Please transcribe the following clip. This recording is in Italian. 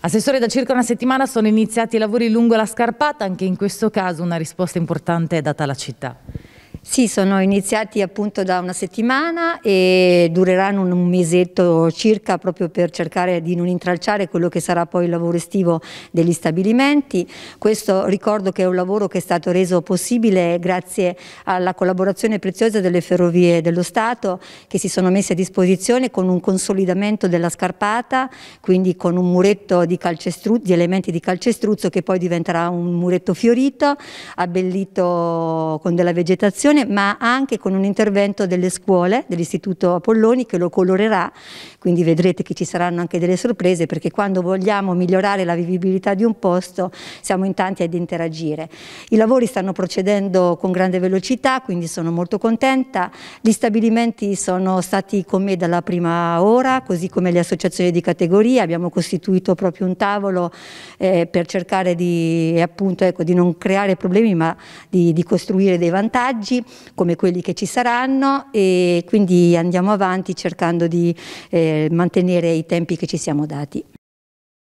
Assessore, da circa una settimana sono iniziati i lavori lungo la scarpata, anche in questo caso una risposta importante è data alla città. Sì, sono iniziati appunto da una settimana e dureranno un mesetto circa proprio per cercare di non intralciare quello che sarà poi il lavoro estivo degli stabilimenti. Questo ricordo che è un lavoro che è stato reso possibile grazie alla collaborazione preziosa delle ferrovie dello Stato che si sono messe a disposizione con un consolidamento della scarpata, quindi con un muretto di, di elementi di calcestruzzo che poi diventerà un muretto fiorito, abbellito con della vegetazione formazione, ma anche con un intervento delle scuole, dell'Istituto Apolloni che lo colorerà, quindi vedrete che ci saranno anche delle sorprese perché quando vogliamo migliorare la vivibilità di un posto siamo in tanti ad interagire. I lavori stanno procedendo con grande velocità, quindi sono molto contenta. Gli stabilimenti sono stati con me dalla prima ora, così come le associazioni di categoria, abbiamo costituito proprio un tavolo eh, per cercare di, appunto, ecco, di non creare problemi ma di, di costruire dei vantaggi come quelli che ci saranno e quindi andiamo avanti cercando di eh, mantenere i tempi che ci siamo dati.